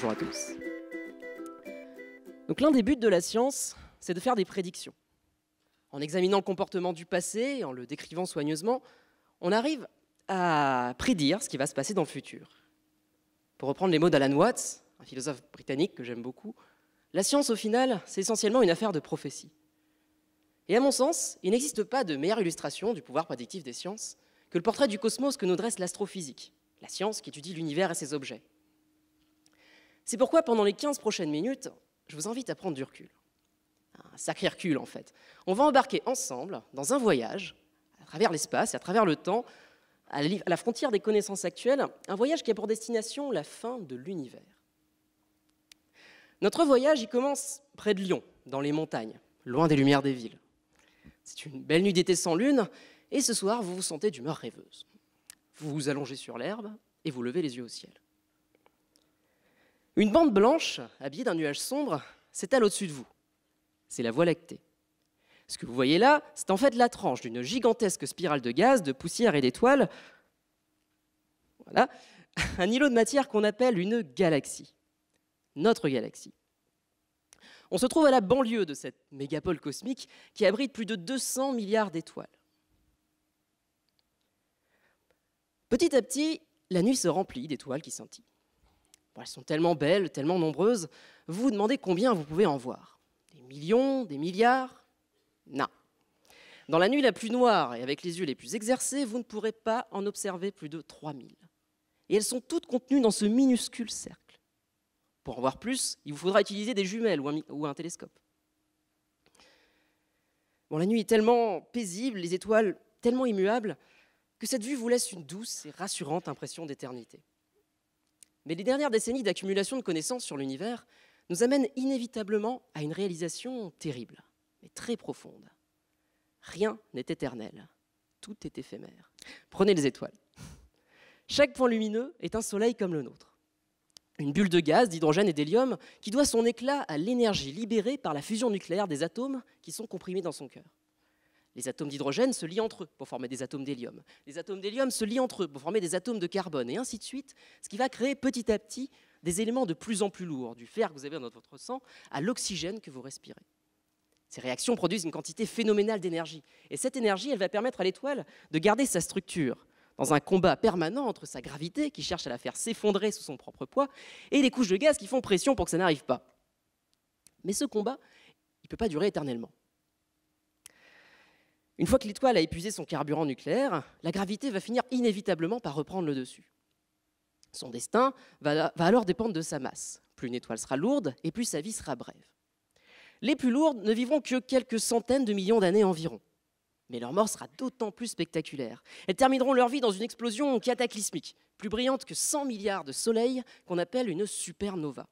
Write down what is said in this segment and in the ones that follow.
Bonjour à tous. Donc l'un des buts de la science, c'est de faire des prédictions. En examinant le comportement du passé et en le décrivant soigneusement, on arrive à prédire ce qui va se passer dans le futur. Pour reprendre les mots d'Alan Watts, un philosophe britannique que j'aime beaucoup, la science au final, c'est essentiellement une affaire de prophétie. Et à mon sens, il n'existe pas de meilleure illustration du pouvoir prédictif des sciences que le portrait du cosmos que nous dresse l'astrophysique, la science qui étudie l'univers et ses objets. C'est pourquoi pendant les 15 prochaines minutes, je vous invite à prendre du recul. Un sacré recul en fait. On va embarquer ensemble dans un voyage à travers l'espace et à travers le temps, à la frontière des connaissances actuelles, un voyage qui a pour destination la fin de l'univers. Notre voyage, il commence près de Lyon, dans les montagnes, loin des lumières des villes. C'est une belle nuit d'été sans lune, et ce soir, vous vous sentez d'humeur rêveuse. Vous vous allongez sur l'herbe et vous levez les yeux au ciel. Une bande blanche, habillée d'un nuage sombre, s'étale au-dessus de vous. C'est la Voie lactée. Ce que vous voyez là, c'est en fait la tranche d'une gigantesque spirale de gaz, de poussière et d'étoiles. Voilà. Un îlot de matière qu'on appelle une galaxie. Notre galaxie. On se trouve à la banlieue de cette mégapole cosmique qui abrite plus de 200 milliards d'étoiles. Petit à petit, la nuit se remplit d'étoiles qui scintillent elles sont tellement belles, tellement nombreuses. Vous vous demandez combien vous pouvez en voir Des millions Des milliards Non. Dans la nuit la plus noire et avec les yeux les plus exercés, vous ne pourrez pas en observer plus de 3000. Et elles sont toutes contenues dans ce minuscule cercle. Pour en voir plus, il vous faudra utiliser des jumelles ou un, ou un télescope. Bon, la nuit est tellement paisible, les étoiles tellement immuables, que cette vue vous laisse une douce et rassurante impression d'éternité. Mais les dernières décennies d'accumulation de connaissances sur l'univers nous amènent inévitablement à une réalisation terrible, mais très profonde. Rien n'est éternel, tout est éphémère. Prenez les étoiles. Chaque point lumineux est un soleil comme le nôtre. Une bulle de gaz, d'hydrogène et d'hélium qui doit son éclat à l'énergie libérée par la fusion nucléaire des atomes qui sont comprimés dans son cœur. Les atomes d'hydrogène se lient entre eux pour former des atomes d'hélium. Les atomes d'hélium se lient entre eux pour former des atomes de carbone, et ainsi de suite, ce qui va créer petit à petit des éléments de plus en plus lourds, du fer que vous avez dans votre sang à l'oxygène que vous respirez. Ces réactions produisent une quantité phénoménale d'énergie, et cette énergie, elle va permettre à l'étoile de garder sa structure, dans un combat permanent entre sa gravité, qui cherche à la faire s'effondrer sous son propre poids, et les couches de gaz qui font pression pour que ça n'arrive pas. Mais ce combat, il ne peut pas durer éternellement. Une fois que l'étoile a épuisé son carburant nucléaire, la gravité va finir inévitablement par reprendre le dessus. Son destin va, alors dépendre de sa masse. Plus une étoile sera lourde et plus sa vie sera brève. Les plus lourdes ne vivront que quelques centaines de millions d'années environ. Mais leur mort sera d'autant plus spectaculaire. Elles termineront leur vie dans une explosion cataclysmique, plus brillante que 100 milliards de soleils, qu'on appelle une supernova.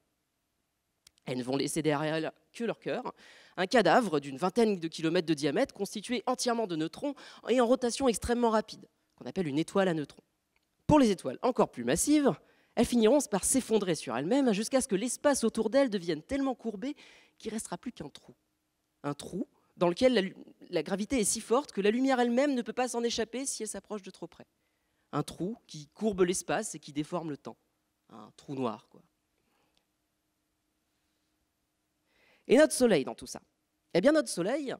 Elles ne vont laisser derrière elles que leur cœur, un cadavre d'une vingtaine de kilomètres de diamètre constitué entièrement de neutrons et en rotation extrêmement rapide, qu'on appelle une étoile à neutrons. Pour les étoiles encore plus massives, elles finiront par s'effondrer sur elles-mêmes jusqu'à ce que l'espace autour d'elles devienne tellement courbé qu'il ne restera plus qu'un trou. Un trou dans lequel la, gravité est si forte que la lumière elle-même ne peut pas s'en échapper si elle s'approche de trop près. Un trou qui courbe l'espace et qui déforme le temps. Un trou noir, quoi. Et notre Soleil dans tout ça Eh bien, notre Soleil,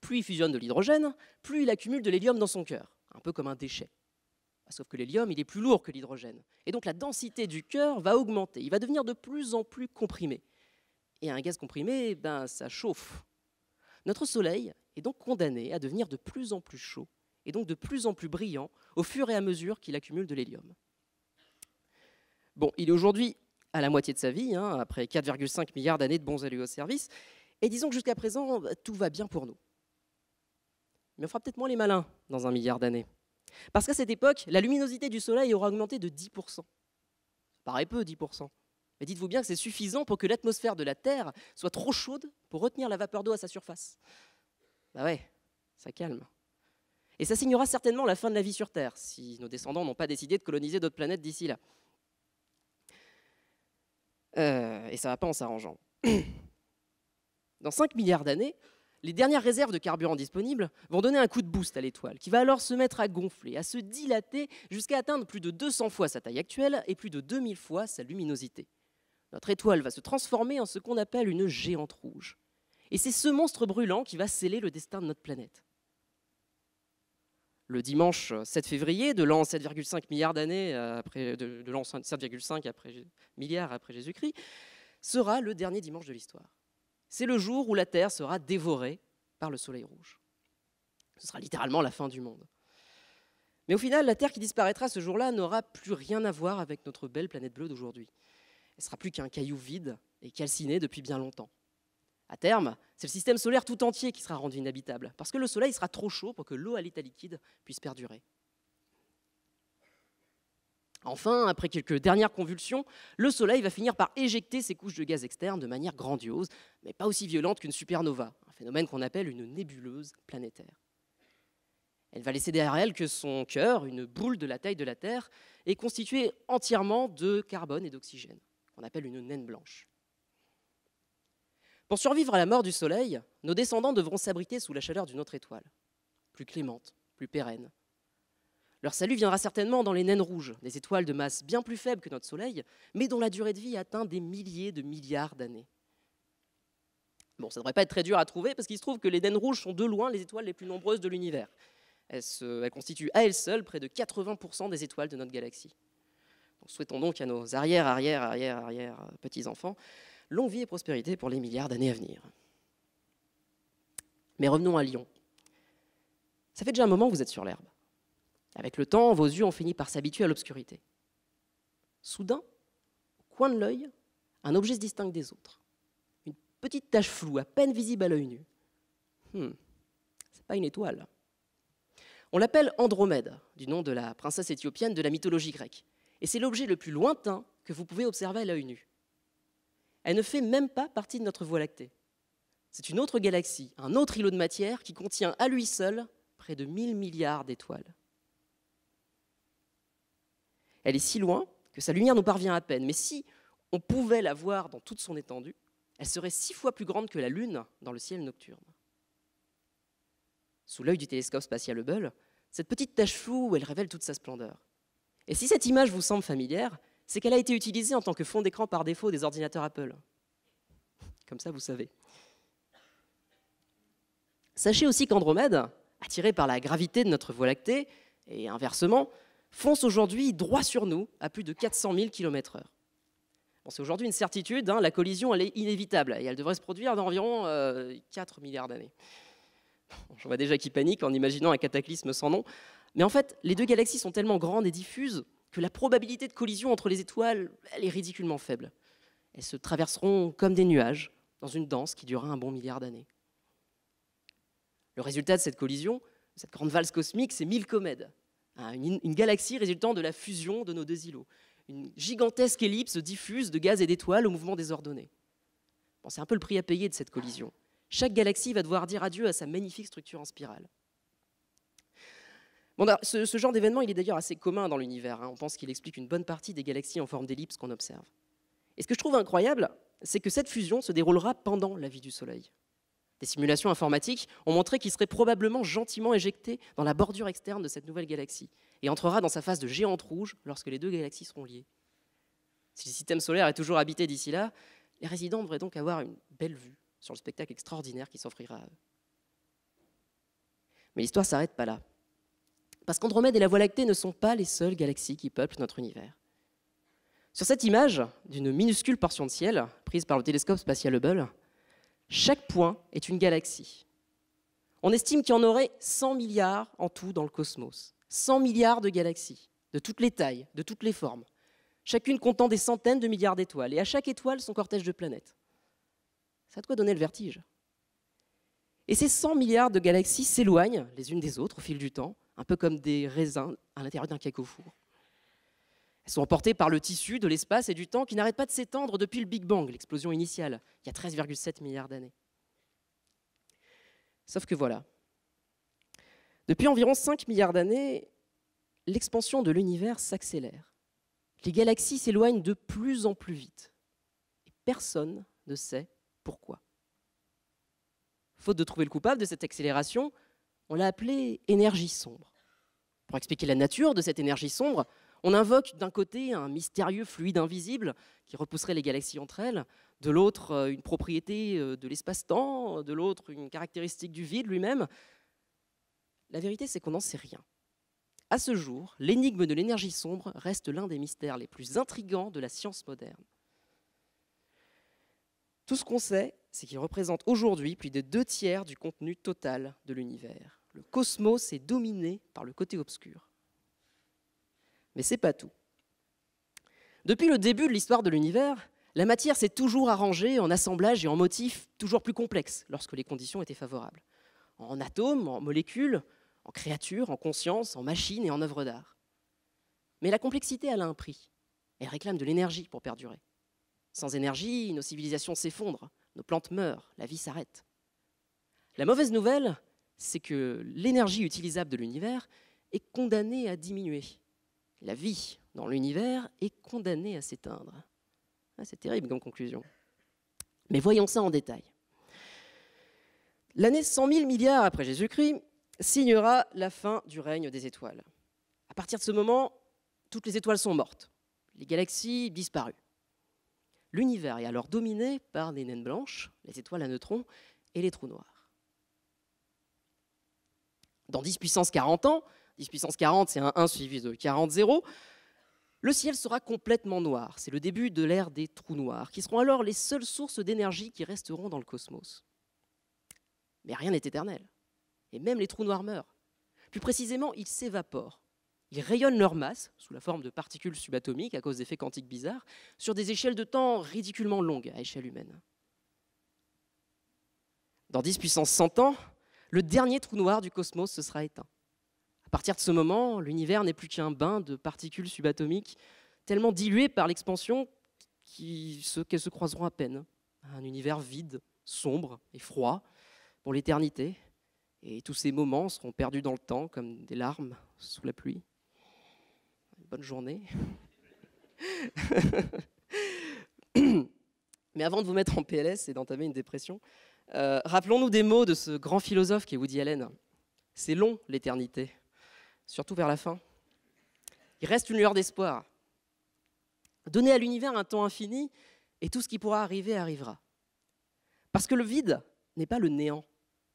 plus il fusionne de l'hydrogène, plus il accumule de l'hélium dans son cœur, un peu comme un déchet. Bah, sauf que l'hélium, il est plus lourd que l'hydrogène. Et donc la densité du cœur va augmenter, il va devenir de plus en plus comprimé. Et un gaz comprimé, ben, ça chauffe. Notre Soleil est donc condamné à devenir de plus en plus chaud, et donc de plus en plus brillant, au fur et à mesure qu'il accumule de l'hélium. Bon, il est aujourd'hui à la moitié de sa vie, hein, après 4,5 milliards d'années de bons élus au service. Et disons que jusqu'à présent, tout va bien pour nous. Mais on fera peut-être moins les malins dans un milliard d'années. Parce qu'à cette époque, la luminosité du Soleil aura augmenté de 10%. Ça paraît peu, 10%. Mais dites-vous bien que c'est suffisant pour que l'atmosphère de la Terre soit trop chaude pour retenir la vapeur d'eau à sa surface. Bah ouais, ça calme. Et ça signera certainement la fin de la vie sur Terre, si nos descendants n'ont pas décidé de coloniser d'autres planètes d'ici là. Euh, et ça ne va pas en s'arrangeant. Dans 5 milliards d'années, les dernières réserves de carburant disponibles vont donner un coup de boost à l'étoile, qui va alors se mettre à gonfler, à se dilater, jusqu'à atteindre plus de 200 fois sa taille actuelle et plus de 2000 fois sa luminosité. Notre étoile va se transformer en ce qu'on appelle une géante rouge. Et c'est ce monstre brûlant qui va sceller le destin de notre planète le dimanche 7 euh, février de l'an 7,5 milliards d'années euh, après de, l'an 7,5 après, milliards après Jésus-Christ sera le dernier dimanche de l'histoire. C'est le jour où la Terre sera dévorée par le Soleil rouge. Ce sera littéralement la fin du monde. Mais au final, la Terre qui disparaîtra ce jour-là n'aura plus rien à voir avec notre belle planète bleue d'aujourd'hui. Elle sera plus qu'un caillou vide et calciné depuis bien longtemps. À terme, c'est le système solaire tout entier qui sera rendu inhabitable, parce que le Soleil sera trop chaud pour que l'eau à l'état liquide puisse perdurer. Enfin, après quelques dernières convulsions, le Soleil va finir par éjecter ses couches de gaz externes de manière grandiose, mais pas aussi violente qu'une supernova, un phénomène qu'on appelle une nébuleuse planétaire. Elle va laisser derrière elle que son cœur, une boule de la taille de la Terre, est constituée entièrement de carbone et d'oxygène, qu'on appelle une naine blanche. Pour survivre à la mort du Soleil, nos descendants devront s'abriter sous la chaleur d'une autre étoile, plus clémente, plus pérenne. Leur salut viendra certainement dans les naines rouges, des étoiles de masse bien plus faibles que notre Soleil, mais dont la durée de vie atteint des milliers de milliards d'années. Bon, ça ne devrait pas être très dur à trouver, parce qu'il se trouve que les naines rouges sont de loin les étoiles les plus nombreuses de l'univers. Elles, constituent à elles seules près de 80% des étoiles de notre galaxie. souhaitons donc à nos arrière, arrière, arrière, arrière petits-enfants Longue vie et prospérité pour les milliards d'années à venir. Mais revenons à Lyon. Ça fait déjà un moment que vous êtes sur l'herbe. Avec le temps, vos yeux ont fini par s'habituer à l'obscurité. Soudain, au coin de l'œil, un objet se distingue des autres. Une petite tache floue, à peine visible à l'œil nu. Hmm, c'est pas une étoile. On l'appelle Andromède, du nom de la princesse éthiopienne de la mythologie grecque. Et c'est l'objet le plus lointain que vous pouvez observer à l'œil nu. Elle ne fait même pas partie de notre Voie lactée. C'est une autre galaxie, un autre îlot de matière qui contient à lui seul près de 1000 milliards d'étoiles. Elle est si loin que sa lumière nous parvient à peine, mais si on pouvait la voir dans toute son étendue, elle serait six fois plus grande que la Lune dans le ciel nocturne. Sous l'œil du télescope spatial Hubble, cette petite tache floue, elle révèle toute sa splendeur. Et si cette image vous semble familière, c'est qu'elle a été utilisée en tant que fond d'écran par défaut des ordinateurs Apple. Comme ça, vous savez. Sachez aussi qu'Andromède, attiré par la gravité de notre Voie lactée, et inversement, fonce aujourd'hui droit sur nous à plus de 400 000 km/h. c'est aujourd'hui une certitude, hein, la collision est inévitable et elle devrait se produire dans environ 4 euh, milliards d'années. On je vois déjà qui panique en imaginant un cataclysme sans nom. Mais en fait, les deux galaxies sont tellement grandes et diffuses que la probabilité de collision entre les étoiles, elle est ridiculement faible. Elles se traverseront comme des nuages dans une danse qui durera un bon milliard d'années. Le résultat de cette collision, cette grande valse cosmique, c'est 1000 comètes, hein, une, galaxie résultant de la fusion de nos deux îlots. Une gigantesque ellipse diffuse de gaz et d'étoiles au mouvement désordonné. Bon, c'est un peu le prix à payer de cette collision. Chaque galaxie va devoir dire adieu à sa magnifique structure en spirale. Bah, ce, genre d'événement, il est d'ailleurs assez commun dans l'univers. Hein. On pense qu'il explique une bonne partie des galaxies en forme d'ellipse qu'on observe. Et ce que je trouve incroyable, c'est que cette fusion se déroulera pendant la vie du Soleil. Des simulations informatiques ont montré qu'il serait probablement gentiment éjecté dans la bordure externe de cette nouvelle galaxie et entrera dans sa phase de géante rouge lorsque les deux galaxies seront liées. Si le système solaire est toujours habité d'ici là, les résidents devraient donc avoir une belle vue sur le spectacle extraordinaire qui s'offrira à eux. Mais l'histoire ne s'arrête pas là. Parce qu'Andromède et la Voie lactée ne sont pas les seules galaxies qui peuplent notre univers. Sur cette image d'une minuscule portion de ciel prise par le télescope spatial Hubble, chaque point est une galaxie. On estime qu'il y en aurait 100 milliards en tout dans le cosmos. 100 milliards de galaxies, de toutes les tailles, de toutes les formes, chacune comptant des centaines de milliards d'étoiles, et à chaque étoile son cortège de planètes. Ça a de quoi donner le vertige. Et ces 100 milliards de galaxies s'éloignent les unes des autres au fil du temps, un peu comme des raisins à l'intérieur d'un cake Elles sont emportées par le tissu de l'espace et du temps qui n'arrête pas de s'étendre depuis le Big Bang, l'explosion initiale, il y a 13,7 milliards d'années. Sauf que voilà. Depuis environ 5 milliards d'années, l'expansion de l'univers s'accélère. Les galaxies s'éloignent de plus en plus vite. Et personne ne sait pourquoi. Faute de trouver le coupable de cette accélération, on l'a appelée énergie sombre. Pour expliquer la nature de cette énergie sombre, on invoque d'un côté un mystérieux fluide invisible qui repousserait les galaxies entre elles, de l'autre euh, une propriété euh, de l'espace-temps, de l'autre une caractéristique du vide lui-même. La vérité, c'est qu'on n'en sait rien. À ce jour, l'énigme de l'énergie sombre reste l'un des mystères les plus intrigants de la science moderne. Tout ce qu'on sait, c'est qu'il représente aujourd'hui plus de deux tiers du contenu total de l'univers le cosmos est dominé par le côté obscur. Mais c'est pas tout. Depuis le début de l'histoire de l'univers, la matière s'est toujours arrangée en assemblages et en motifs toujours plus complexes lorsque les conditions étaient favorables. En atomes, en molécules, en créatures, en conscience, en machines et en œuvres d'art. Mais la complexité, a un prix. Elle réclame de l'énergie pour perdurer. Sans énergie, nos civilisations s'effondrent, nos plantes meurent, la vie s'arrête. La mauvaise nouvelle, c'est que l'énergie utilisable de l'univers est condamnée à diminuer. La vie dans l'univers est condamnée à s'éteindre. Ah, c'est terrible comme conclusion. Mais voyons ça en détail. L'année 100 000 milliards après Jésus-Christ signera la fin du règne des étoiles. À partir de ce moment, toutes les étoiles sont mortes, les galaxies disparues. L'univers est alors dominé par des naines blanches, les étoiles à neutrons et les trous noirs dans 10 puissance 40 ans, 10 puissance 40 c'est un 1 suivi de 40-0, le ciel sera complètement noir. C'est le début de l'ère des trous noirs, qui seront alors les seules sources d'énergie qui resteront dans le cosmos. Mais rien n'est éternel. Et même les trous noirs meurent. Plus précisément, ils s'évaporent. Ils rayonnent leur masse, sous la forme de particules subatomiques à cause d'effets quantiques bizarres, sur des échelles de temps ridiculement longues à échelle humaine. Dans 10 puissance 100 ans, le dernier trou noir du cosmos se sera éteint. À partir de ce moment, l'univers n'est plus qu'un bain de particules subatomiques tellement diluées par l'expansion qu'elles se croiseront à peine. Un univers vide, sombre et froid pour l'éternité. Et tous ces moments seront perdus dans le temps comme des larmes sous la pluie. Bonne journée. Mais avant de vous mettre en PLS et d'entamer une dépression, euh, rappelons-nous des mots de ce grand philosophe qui est Woody Allen. C'est long l'éternité, surtout vers la fin. Il reste une lueur d'espoir. Donnez à l'univers un temps infini et tout ce qui pourra arriver arrivera. Parce que le vide n'est pas le néant.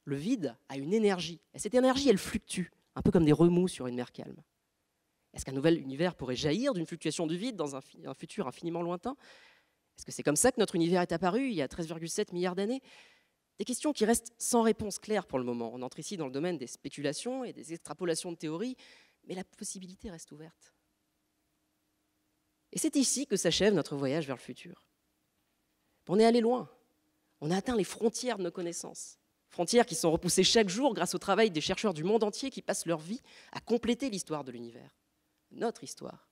Le vide a une énergie. Et cette énergie, elle fluctue, un peu comme des remous sur une mer calme. Est-ce qu'un nouvel univers pourrait jaillir d'une fluctuation du vide dans un futur infiniment lointain Est-ce que c'est comme ça que notre univers est apparu il y a 13,7 milliards d'années des questions qui restent sans réponse claire pour le moment. On entre ici dans le domaine des spéculations et des extrapolations de théories, mais la possibilité reste ouverte. Et c'est ici que s'achève notre voyage vers le futur. On est allé loin. On a atteint les frontières de nos connaissances. Frontières qui sont repoussées chaque jour grâce au travail des chercheurs du monde entier qui passent leur vie à compléter l'histoire de l'univers. Notre histoire.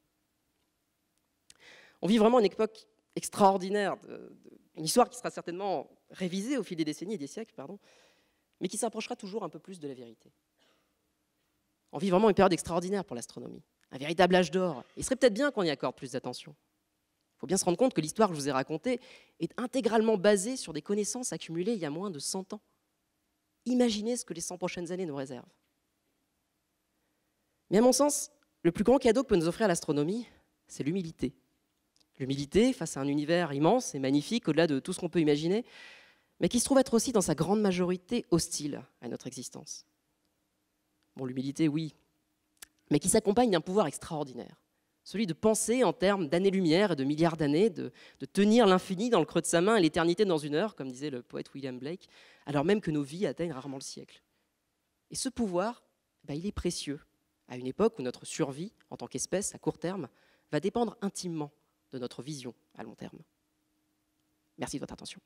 On vit vraiment une époque extraordinaire, une histoire qui sera certainement révisée au fil des décennies et des siècles, pardon, mais qui s'approchera toujours un peu plus de la vérité. On vit vraiment une période extraordinaire pour l'astronomie, un véritable âge d'or. Il serait peut-être bien qu'on y accorde plus d'attention. Il faut bien se rendre compte que l'histoire que je vous ai racontée est intégralement basée sur des connaissances accumulées il y a moins de 100 ans. Imaginez ce que les 100 prochaines années nous réservent. Mais à mon sens, le plus grand cadeau que peut nous offrir l'astronomie, c'est l'humilité l'humilité face à un univers immense et magnifique au-delà de tout ce qu'on peut imaginer, mais qui se trouve être aussi dans sa grande majorité hostile à notre existence. Bon, l'humilité, oui, mais qui s'accompagne d'un pouvoir extraordinaire, celui de penser en termes d'années-lumière et de milliards d'années, de, tenir l'infini dans le creux de sa main et l'éternité dans une heure, comme disait le poète William Blake, alors même que nos vies atteignent rarement le siècle. Et ce pouvoir, ben, il est précieux, à une époque où notre survie, en tant qu'espèce, à court terme, va dépendre intimement notre vision à long terme. Merci de votre attention.